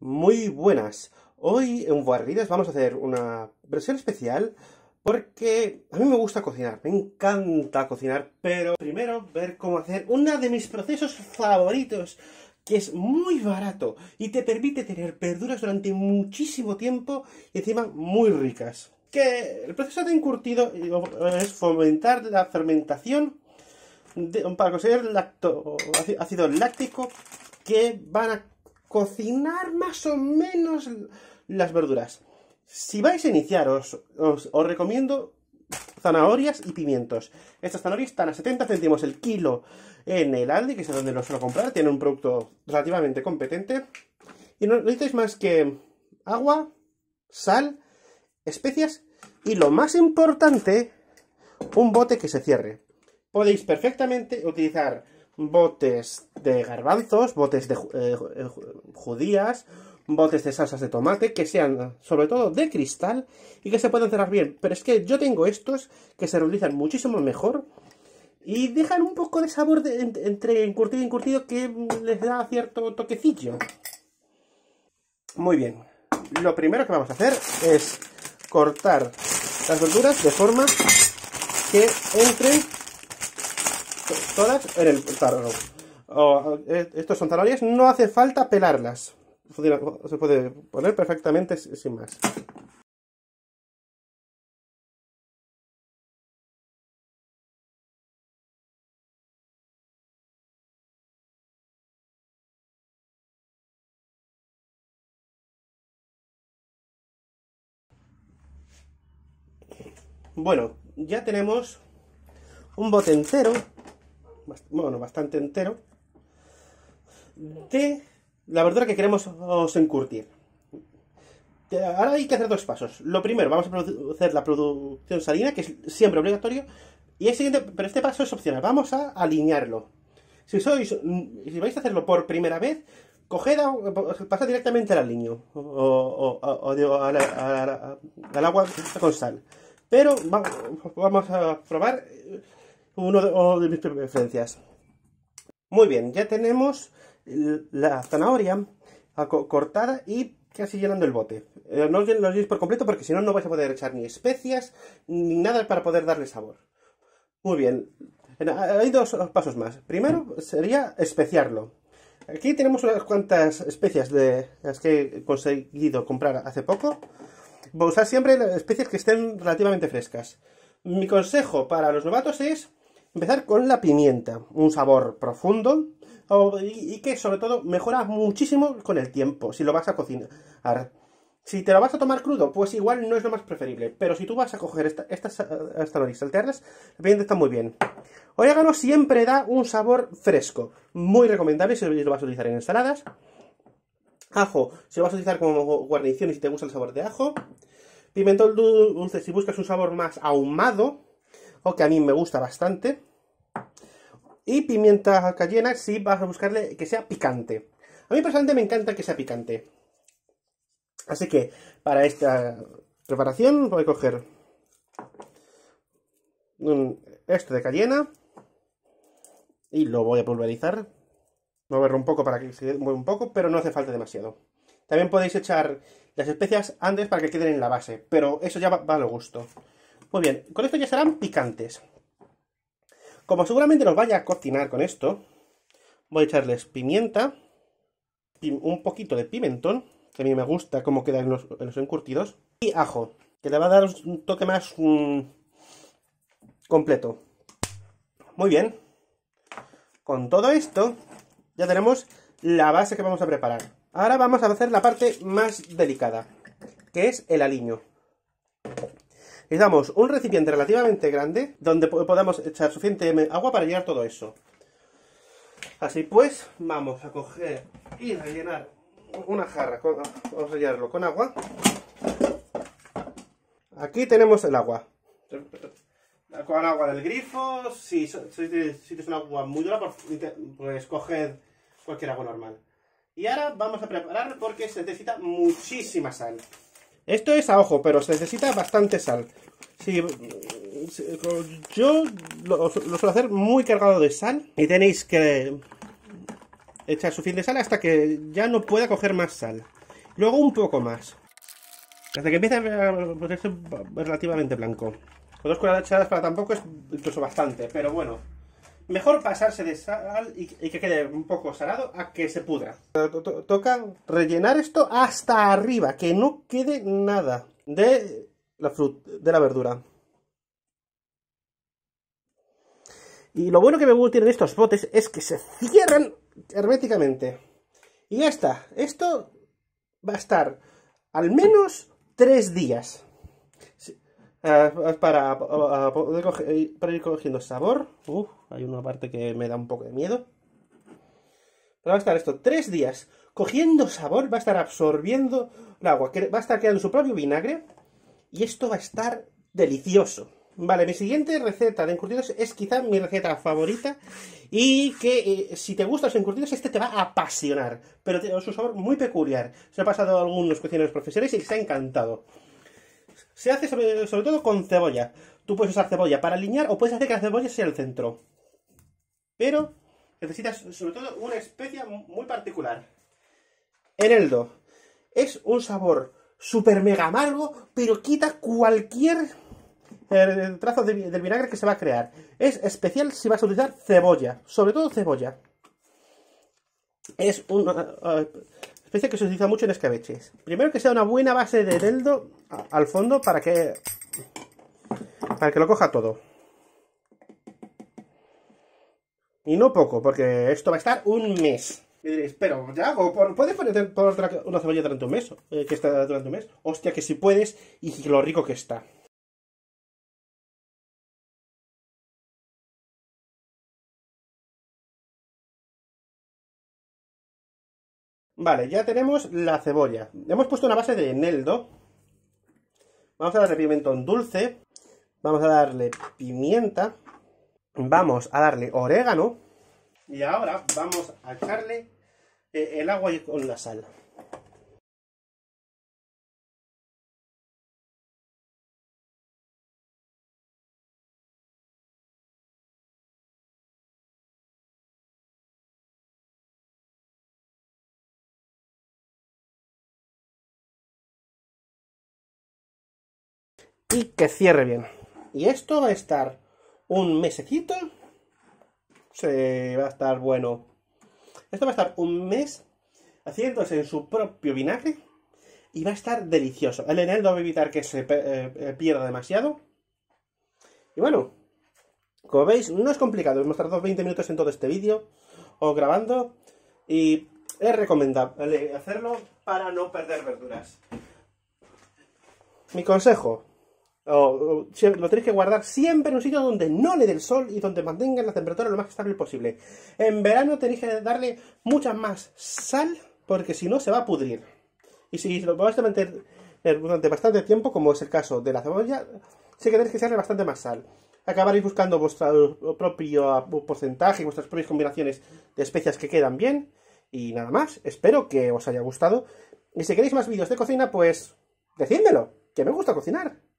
Muy buenas. Hoy en Guarridas vamos a hacer una versión especial porque a mí me gusta cocinar, me encanta cocinar, pero primero ver cómo hacer uno de mis procesos favoritos que es muy barato y te permite tener verduras durante muchísimo tiempo y encima muy ricas. Que el proceso de encurtido es fomentar la fermentación de, para conseguir ácido láctico que van a cocinar más o menos las verduras. Si vais a iniciar, os, recomiendo zanahorias y pimientos. Estas zanahorias están a 70 céntimos el kilo en el Aldi, que es donde los suelo comprar. Tiene un producto relativamente competente. Y no necesitáis más que agua, sal, especias y lo más importante, un bote que se cierre. Podéis perfectamente utilizar botes de garbanzos, botes de eh, eh, judías, botes de salsas de tomate, que sean sobre todo de cristal y que se puedan cerrar bien. Pero es que yo tengo estos que se realizan muchísimo mejor y dejan un poco de sabor entre encurtido y encurtido que les da cierto toquecillo. Muy bien, lo primero que vamos a hacer es cortar las verduras de forma que entren Todas en el tarro. Eh, estos son zanahorias, no hace falta pelarlas. Se puede poner perfectamente sin más. Bueno, ya tenemos un bote entero bueno, bastante entero, de la verdura que queremos encurtir. Ahora hay que hacer dos pasos. Lo primero, vamos a hacer la producción salina, que es siempre obligatorio, y el siguiente, pero este paso es opcional. Vamos a alinearlo. Si sois, si vais a hacerlo por primera vez, coged, pasa directamente al aliño o, al agua con sal. Pero vamos a probar uno de, mis preferencias. Muy bien, ya tenemos la zanahoria ah, cortada y casi llenando el bote. Eh, no lo llenéis por completo porque si no, no vais a poder echar ni especias ni nada para poder darle sabor. Muy bien, hay dos pasos más. Primero sería especiarlo. Aquí tenemos unas cuantas especias de las que he conseguido comprar hace poco. Usar siempre especias que estén relativamente frescas. Mi consejo para los novatos es Empezar con la pimienta, un sabor profundo y que sobre todo mejora muchísimo con el tiempo si lo vas a cocinar. Si te lo vas a tomar crudo, pues igual no es lo más preferible. Pero si tú vas a coger estas esta alternas, la pimienta está muy bien. Orégano siempre da un sabor fresco. Muy recomendable si lo vas a utilizar en ensaladas. Ajo, si lo vas a utilizar como guarnición y si te gusta el sabor de ajo. Pimentón dulce, si buscas un sabor más ahumado o que a mí me gusta bastante. Y pimienta cayena si vas a buscarle que sea picante. A mí personalmente me encanta que sea picante. Así que para esta preparación voy a coger un, esto de cayena y lo voy a pulverizar. Moverlo un poco para que se mueva un poco, pero no hace falta demasiado. También podéis echar las especias antes para que queden en la base, pero eso ya va, va a lo gusto. Muy bien, con esto ya serán picantes. Como seguramente nos vaya a cocinar con esto, voy a echarles pimienta, un poquito de pimentón, que a mí me gusta cómo quedan los, encurtidos, y ajo, que le va a dar un toque más mm, completo. Muy bien. Con todo esto, ya tenemos la base que vamos a preparar. Ahora vamos a hacer la parte más delicada, que es el aliño. Necesitamos un recipiente relativamente grande donde podamos echar suficiente agua para llenar todo eso. Así pues, vamos a coger y rellenar una jarra, vamos a rellenarlo con agua. Aquí tenemos el agua. Con agua del grifo, si, si, es un agua muy dura, pues coged cualquier agua normal. Y ahora vamos a preparar porque se necesita muchísima sal. Esto es a ojo, pero se necesita bastante sal. Si, yo lo, suelo hacer muy cargado de sal y tenéis que echar suficiente sal hasta que ya no pueda coger más sal. Luego un poco más. Hasta que empiece a ponerse relativamente blanco. Con dos cucharadas para tampoco es incluso bastante, pero bueno. Mejor pasarse de sal y, que quede un poco salado a que se pudra. toca rellenar esto hasta arriba, que no quede nada de la de la verdura. Y lo bueno que me gusta gustan estos botes es que se cierran herméticamente. Y ya está. Esto va a estar al menos tres días. Eh, para, eh, eh, para ir cogiendo sabor. hay una parte que me da un poco de miedo. Pero va a estar esto tres días cogiendo sabor, va a estar absorbiendo el agua, va a estar creando su propio vinagre. Y esto va a estar delicioso. Vale, mi siguiente receta de encurtidos es quizá mi receta favorita y que si te gustan los encurtidos este te va a apasionar, pero tiene un sabor muy peculiar. Se lo pasado algunos cocineros profesionales y les ha encantado. Se hace sobre, todo con cebolla. Tú puedes usar cebolla para alinear o puedes hacer que la cebolla sea el centro. Pero necesitas sobre todo una especia muy particular. Eneldo. Es un sabor super mega amargo, pero quita cualquier eh, trazo de, del vinagre que se va a crear. Es especial si vas a utilizar cebolla, sobre todo cebolla. Es un... Ah, ah, Especie que se utiliza mucho en escabeches. Primero que sea una buena base de deldo al fondo para que para que lo coja todo. Y no poco, porque esto va a estar un mes. Y diréis, pero ya, ¿puedes poner, una cebolla durante un mes? Eh, que está durante un mes. Hostia, que si puedes y lo rico que está. Vale, ya tenemos la cebolla. Hemos puesto una base de eneldo. Vamos a darle pimentón dulce. Vamos a darle pimienta. Vamos a darle orégano. Y ahora vamos a echarle eh, el agua con la sal. y que cierre bien. Y esto va a estar un mesecito. Se va a estar bueno. Esto va a estar un mes haciéndose en su propio vinagre y va a estar delicioso. El eneldo va a evitar que se eh, eh, pierda demasiado. Y bueno, como veis, no es complicado. Hemos tardado 20 minutos en todo este vídeo o grabando y es recomendable hacerlo para no perder verduras. Mi consejo, lo tenéis que guardar siempre en un sitio donde no le dé el sol y donde mantengan la temperatura lo más estable posible. En verano tenéis que darle mucha más sal porque si no se va a pudrir. Y si lo podéis a mantener eh, durante bastante tiempo, como es el caso de la cebolla, sí que tenéis que echarle bastante más sal. Acabaréis buscando vuestro eh, propio ah, porcentaje vuestras propias combinaciones de especias que quedan bien. Y nada más, espero que os haya gustado. Y si queréis más vídeos de cocina, pues decídmelo, que me gusta cocinar.